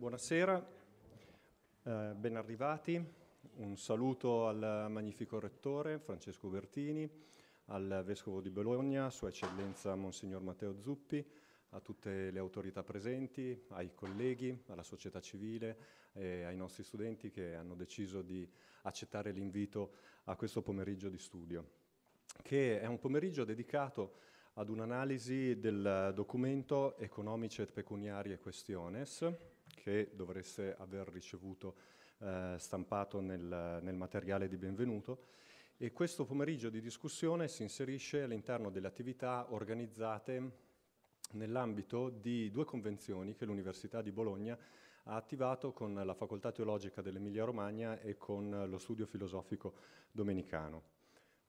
Buonasera, eh, ben arrivati. Un saluto al magnifico rettore Francesco Bertini, al vescovo di Bologna, Sua Eccellenza Monsignor Matteo Zuppi, a tutte le autorità presenti, ai colleghi, alla società civile e ai nostri studenti che hanno deciso di accettare l'invito a questo pomeriggio di studio, che è un pomeriggio dedicato ad un'analisi del documento Economice pecuniarie questiones, che dovreste aver ricevuto eh, stampato nel, nel materiale di benvenuto e questo pomeriggio di discussione si inserisce all'interno delle attività organizzate nell'ambito di due convenzioni che l'Università di Bologna ha attivato con la Facoltà Teologica dell'Emilia Romagna e con lo Studio Filosofico Domenicano.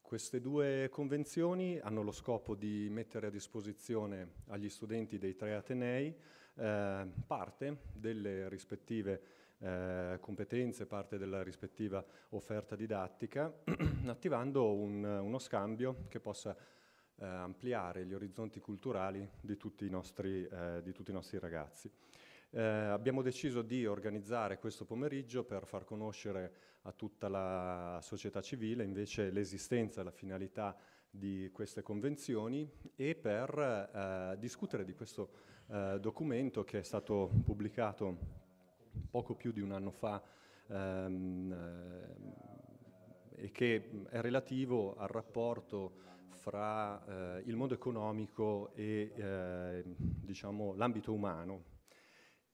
Queste due convenzioni hanno lo scopo di mettere a disposizione agli studenti dei tre Atenei eh, parte delle rispettive eh, competenze, parte della rispettiva offerta didattica, attivando un, uno scambio che possa eh, ampliare gli orizzonti culturali di tutti i nostri, eh, di tutti i nostri ragazzi. Eh, abbiamo deciso di organizzare questo pomeriggio per far conoscere a tutta la società civile invece l'esistenza e la finalità di queste convenzioni e per eh, discutere di questo eh, documento che è stato pubblicato poco più di un anno fa ehm, eh, e che è relativo al rapporto fra eh, il mondo economico e eh, diciamo, l'ambito umano.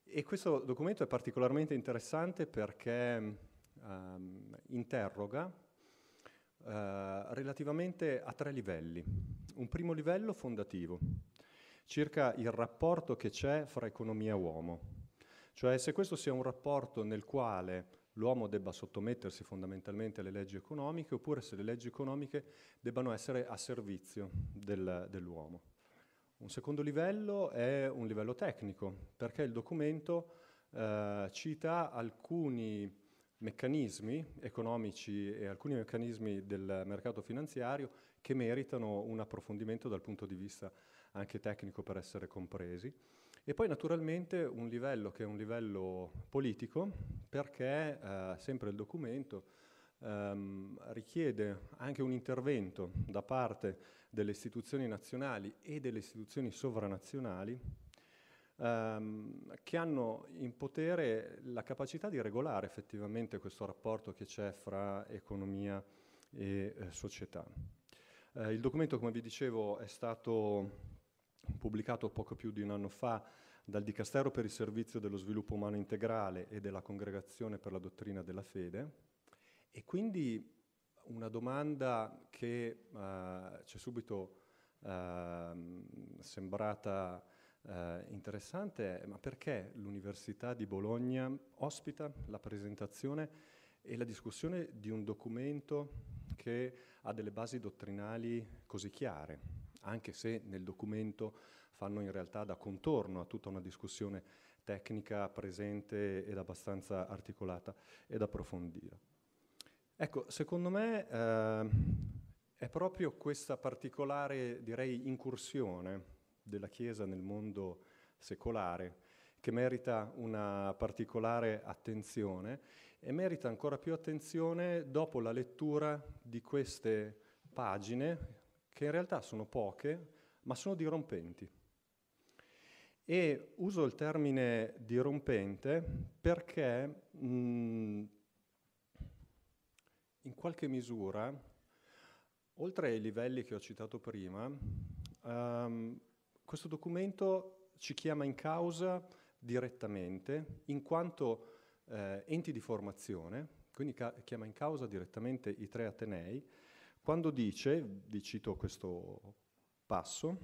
E questo documento è particolarmente interessante perché ehm, interroga eh, relativamente a tre livelli. Un primo livello fondativo, circa il rapporto che c'è fra economia e uomo. Cioè se questo sia un rapporto nel quale l'uomo debba sottomettersi fondamentalmente alle leggi economiche oppure se le leggi economiche debbano essere a servizio del, dell'uomo. Un secondo livello è un livello tecnico, perché il documento eh, cita alcuni meccanismi economici e alcuni meccanismi del mercato finanziario che meritano un approfondimento dal punto di vista anche tecnico per essere compresi. E poi naturalmente un livello che è un livello politico, perché eh, sempre il documento ehm, richiede anche un intervento da parte delle istituzioni nazionali e delle istituzioni sovranazionali ehm, che hanno in potere la capacità di regolare effettivamente questo rapporto che c'è fra economia e eh, società. Eh, il documento, come vi dicevo, è stato pubblicato poco più di un anno fa dal Dicastero per il Servizio dello Sviluppo Umano Integrale e della Congregazione per la Dottrina della Fede. E quindi una domanda che uh, eh, ci è subito uh, sembrata uh, interessante è ma perché l'Università di Bologna ospita la presentazione e la discussione di un documento che ha delle basi dottrinali così chiare? anche se nel documento fanno in realtà da contorno a tutta una discussione tecnica presente ed abbastanza articolata ed approfondita. Ecco, secondo me eh, è proprio questa particolare, direi, incursione della Chiesa nel mondo secolare che merita una particolare attenzione e merita ancora più attenzione dopo la lettura di queste pagine che in realtà sono poche, ma sono dirompenti. E uso il termine dirompente perché mh, mm, in qualche misura, oltre ai livelli che ho citato prima, ehm, questo documento ci chiama in causa direttamente in quanto eh, enti di formazione, quindi ca- chiama in causa direttamente i tre Atenei, quando dice, vi cito questo passo,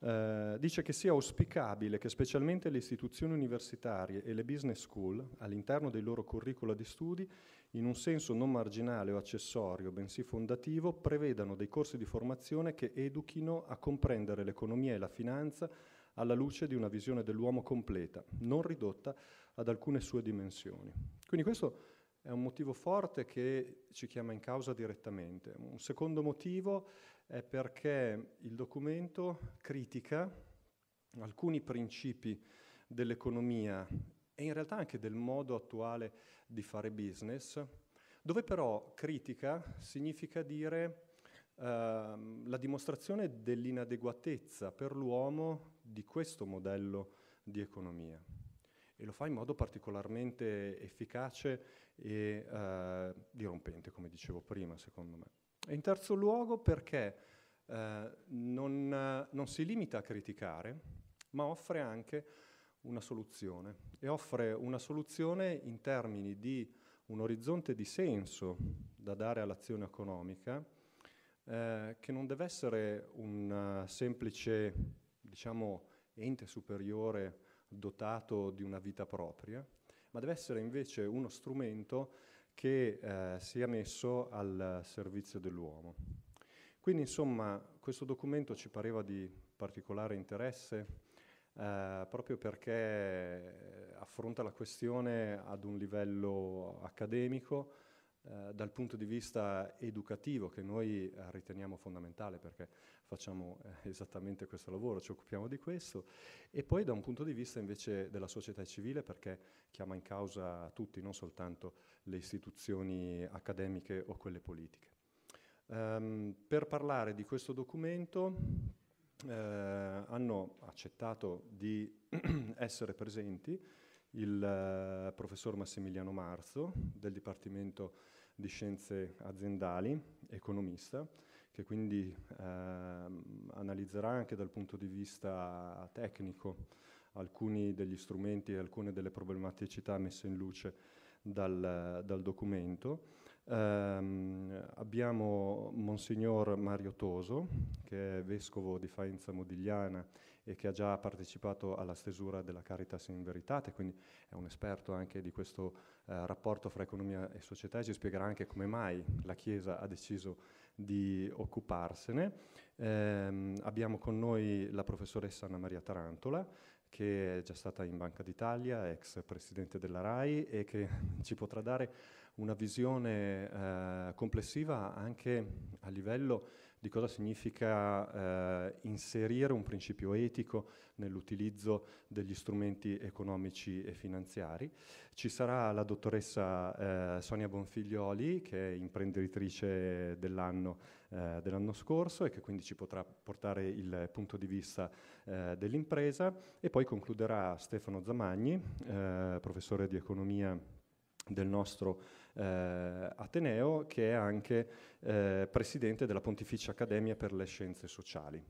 eh, dice che sia auspicabile che specialmente le istituzioni universitarie e le business school, all'interno dei loro curricula di studi, in un senso non marginale o accessorio, bensì fondativo, prevedano dei corsi di formazione che educhino a comprendere l'economia e la finanza alla luce di una visione dell'uomo completa, non ridotta ad alcune sue dimensioni. Quindi questo è un motivo forte che ci chiama in causa direttamente. Un secondo motivo è perché il documento critica alcuni principi dell'economia e in realtà anche del modo attuale di fare business, dove però critica significa dire eh, la dimostrazione dell'inadeguatezza per l'uomo di questo modello di economia e lo fa in modo particolarmente efficace e eh, dirompente, come dicevo prima, secondo me. E in terzo luogo perché eh, non, non, si limita a criticare, ma offre anche una soluzione. E offre una soluzione in termini di un orizzonte di senso da dare all'azione economica, eh, che non deve essere un uh, semplice, diciamo, ente superiore dotato di una vita propria, ma deve essere invece uno strumento che eh, sia messo al servizio dell'uomo. Quindi insomma questo documento ci pareva di particolare interesse eh, proprio perché affronta la questione ad un livello accademico, eh, dal punto di vista educativo che noi eh, riteniamo fondamentale perché facciamo eh, esattamente questo lavoro, ci occupiamo di questo, e poi da un punto di vista invece della società civile perché chiama in causa tutti, non soltanto le istituzioni accademiche o quelle politiche. Um, per parlare di questo documento eh, hanno accettato di essere presenti il eh, professor Massimiliano Marzo del Dipartimento di Scienze Aziendali, economista, che quindi uh, analizzerà anche dal punto di vista tecnico alcuni degli strumenti e alcune delle problematicità messe in luce dal, dal documento. Um, abbiamo Monsignor Mario Toso, che è vescovo di Faenza Modigliana e che ha già partecipato alla stesura della Caritas in Veritate, quindi è un esperto anche di questo eh, rapporto fra economia e società e ci spiegherà anche come mai la Chiesa ha deciso di occuparsene. Eh, abbiamo con noi la professoressa Anna Maria Tarantola, che è già stata in Banca d'Italia, ex presidente della RAI e che ci potrà dare una visione eh, complessiva anche a livello di cosa significa eh, inserire un principio etico nell'utilizzo degli strumenti economici e finanziari. Ci sarà la dottoressa eh, Sonia Bonfiglioli, che è imprenditrice dell'anno, eh, dell'anno, scorso e che quindi ci potrà portare il punto di vista eh, dell'impresa. E poi concluderà Stefano Zamagni, eh, professore di economia del nostro eh, Ateneo, che è anche eh, presidente della Pontificia Accademia per le Scienze Sociali.